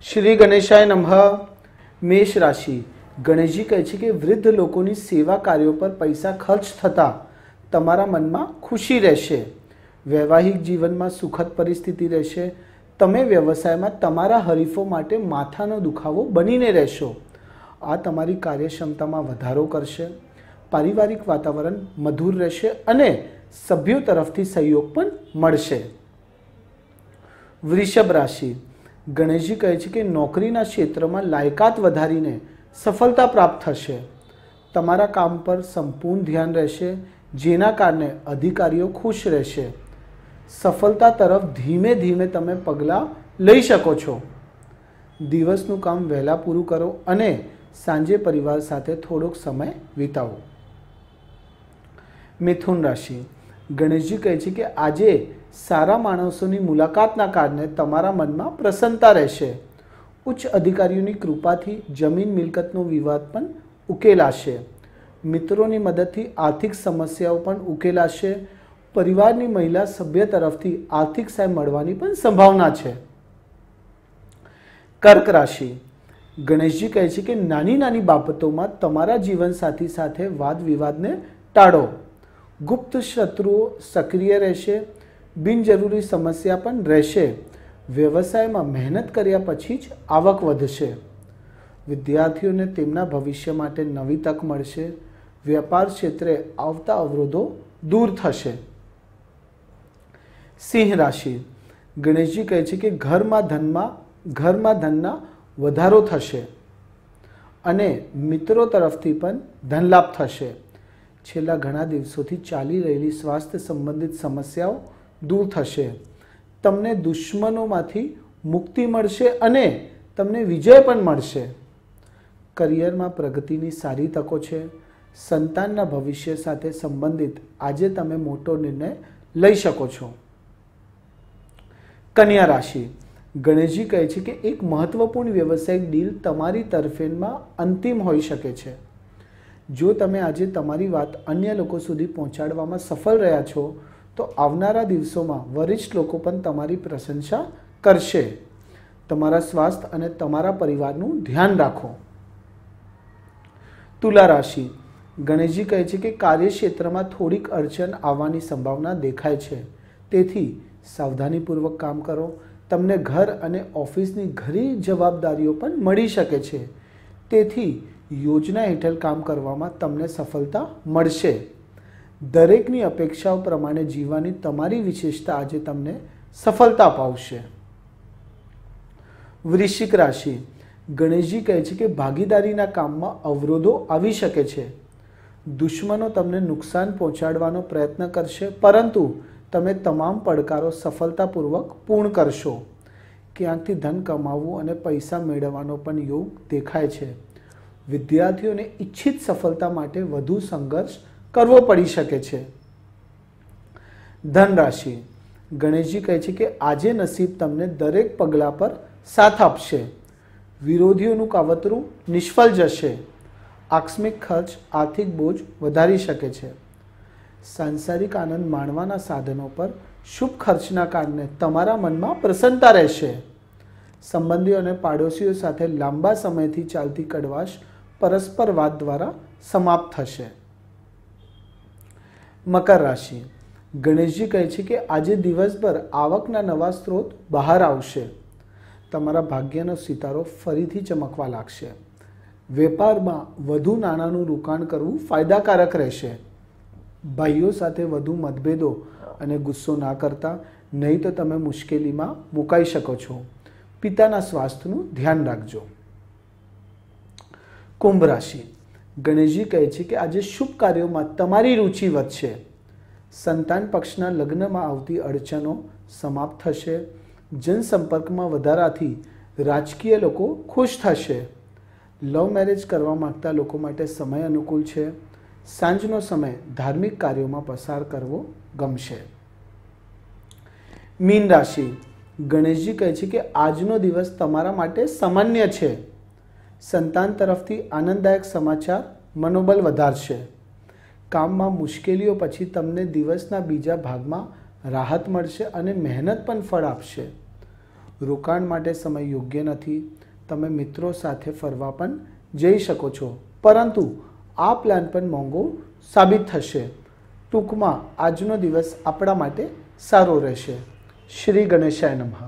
શ્રી ગણેશાય નમઃ મેષ રાશિ ગણેશજી કહે છે કે વૃદ્ધ લોકોની સેવા કાર્યો પર પૈસા ખર્ચ થતાં તમારા મનમાં ખુશી રહેશે વૈવાહિક જીવનમાં સુખદ પરિસ્થિતિ રહેશે તમે વ્યવસાયમાં તમારા હરીફો માટે માથાનો દુખાવો બનીને રહેશો આ તમારી કાર્યક્ષમતામાં વધારો કરશે પારિવારિક વાતાવરણ મધુર રહેશે અને સભ્યો તરફથી સહયોગ પણ મળશે વૃષભ રાશિ ગણેશજી કહે છે કે નોકરીના ક્ષેત્રમાં લાયકાત વધારીને સફળતા પ્રાપ્ત થશે તમારા કામ પર સંપૂર્ણ ધ્યાન રહેશે જેના કારણે અધિકારીઓ ખુશ રહેશે સફળતા તરફ ધીમે ધીમે તમે પગલાં લઈ શકો છો દિવસનું કામ વહેલા પૂરું કરો અને સાંજે પરિવાર સાથે થોડોક સમય વિતાવો મિથુન રાશિ ગણેશજી કહે છે કે આજે સારા માણસોની મુલાકાતના કારણે તમારા મનમાં પ્રસન્નતા રહેશે ઉચ્ચ અધિકારીઓની કૃપાથી જમીન મિલકતનો વિવાદ પણ ઉકેલાશે મિત્રોની મદદથી આર્થિક સમસ્યાઓ પણ ઉકેલાશે પરિવારની મહિલા સભ્ય તરફથી આર્થિક સહાય મળવાની પણ સંભાવના છે કર્ક રાશિ ગણેશજી કહે છે કે નાની નાની બાબતોમાં તમારા જીવનસાથી સાથે વાદ વિવાદને ટાળો ગુપ્ત શત્રુઓ સક્રિય રહેશે બિનજરૂરી સમસ્યા પણ રહેશે વ્યવસાયમાં મહેનત કર્યા પછી જ આવક વધશે વિદ્યાર્થીઓને તેમના ભવિષ્ય માટે નવી તક મળશે વ્યાપાર ક્ષેત્રે આવતા અવરોધો દૂર થશે સિંહ રાશિ ગણેશજી કહે છે કે ઘરમાં ધનમાં ઘરમાં ધનના વધારો થશે અને મિત્રો તરફથી પણ ધનલાભ થશે છેલ્લા ઘણા દિવસોથી ચાલી રહેલી સ્વાસ્થ્ય સંબંધિત સમસ્યાઓ દૂર થશે તમને દુશ્મનોમાંથી મુક્તિ મળશે અને તમને વિજય પણ મળશે કરિયરમાં પ્રગતિની સારી તકો છે સંતાનના ભવિષ્ય સાથે સંબંધિત આજે તમે મોટો નિર્ણય લઈ શકો છો કન્યા રાશિ ગણેશજી કહે છે કે એક મહત્વપૂર્ણ વ્યવસાયિક ડીલ તમારી તરફેણમાં અંતિમ હોઈ શકે છે જો તમે આજે તમારી વાત અન્ય લોકો સુધી પહોંચાડવામાં સફળ રહ્યા છો તો આવનારા દિવસોમાં વરિષ્ઠ લોકો પણ તમારી પ્રશંસા કરશે તમારા સ્વાસ્થ્ય અને તમારા પરિવારનું ધ્યાન રાખો તુલા રાશિ ગણેશજી કહે છે કે કાર્યક્ષેત્રમાં થોડીક અડચણ આવવાની સંભાવના દેખાય છે તેથી સાવધાનીપૂર્વક કામ કરો તમને ઘર અને ઓફિસની ઘણી જવાબદારીઓ પણ મળી શકે છે તેથી યોજના હેઠળ કામ કરવામાં તમને સફળતા મળશે દરેકની અપેક્ષાઓ પ્રમાણે જીવવાની તમારી વિશેષતા આજે તમને સફળતા પાવશે વૃશ્ચિક રાશિ ગણેશજી કહે છે કે ભાગીદારીના કામમાં અવરોધો આવી શકે છે દુશ્મનો તમને નુકસાન પહોંચાડવાનો પ્રયત્ન કરશે પરંતુ તમે તમામ પડકારો સફળતાપૂર્વક પૂર્ણ કરશો ક્યાંકથી ધન કમાવવું અને પૈસા મેળવવાનો પણ યોગ દેખાય છે વિદ્યાર્થીઓને ઈચ્છિત સફળતા માટે વધુ સંઘર્ષ કરવો પડી શકે છે ધનરાશિ ગણેશજી કહે છે કે આજે નસીબ તમને દરેક પગલા પર સાથ આપશે વિરોધીઓનું કાવતરું નિષ્ફળ જશે આકસ્મિક ખર્ચ આર્થિક બોજ વધારી શકે છે સાંસારિક આનંદ માણવાના સાધનો પર શુભ ખર્ચના કારણે તમારા મનમાં પ્રસન્નતા રહેશે સંબંધીઓ અને પાડોશીઓ સાથે લાંબા સમયથી ચાલતી કડવાશ પરસ્પર વાત દ્વારા સમાપ્ત થશે મકર રાશિ ગણેશજી કહે છે કે આજે દિવસભર આવકના નવા સ્ત્રોત બહાર આવશે તમારા ભાગ્યનો સિતારો ફરીથી ચમકવા લાગશે વેપારમાં વધુ નાણાંનું રોકાણ કરવું ફાયદાકારક રહેશે ભાઈઓ સાથે વધુ મતભેદો અને ગુસ્સો ના કરતા નહીં તો તમે મુશ્કેલીમાં મુકાઈ શકો છો પિતાના સ્વાસ્થ્યનું ધ્યાન રાખજો કુંભ રાશિ ગણેશજી કહે છે કે આજે શુભ કાર્યોમાં તમારી રુચિ વધશે સંતાન પક્ષના લગ્નમાં આવતી અડચણો સમાપ્ત થશે જનસંપર્કમાં વધારાથી રાજકીય લોકો ખુશ થશે લવ મેરેજ કરવા માગતા લોકો માટે સમય અનુકૂળ છે સાંજનો સમય ધાર્મિક કાર્યોમાં પસાર કરવો ગમશે મીન રાશિ ગણેશજી કહે છે કે આજનો દિવસ તમારા માટે સામાન્ય છે સંતાન તરફથી આનંદદાયક સમાચાર મનોબલ વધારશે કામમાં મુશ્કેલીઓ પછી તમને દિવસના બીજા ભાગમાં રાહત મળશે અને મહેનત પણ ફળ આપશે રોકાણ માટે સમય યોગ્ય નથી તમે મિત્રો સાથે ફરવા પણ જઈ શકો છો પરંતુ આ પ્લાન પણ મોંઘો સાબિત થશે ટૂંકમાં આજનો દિવસ આપણા માટે સારો રહેશે શ્રી ગણેશાય નમઃ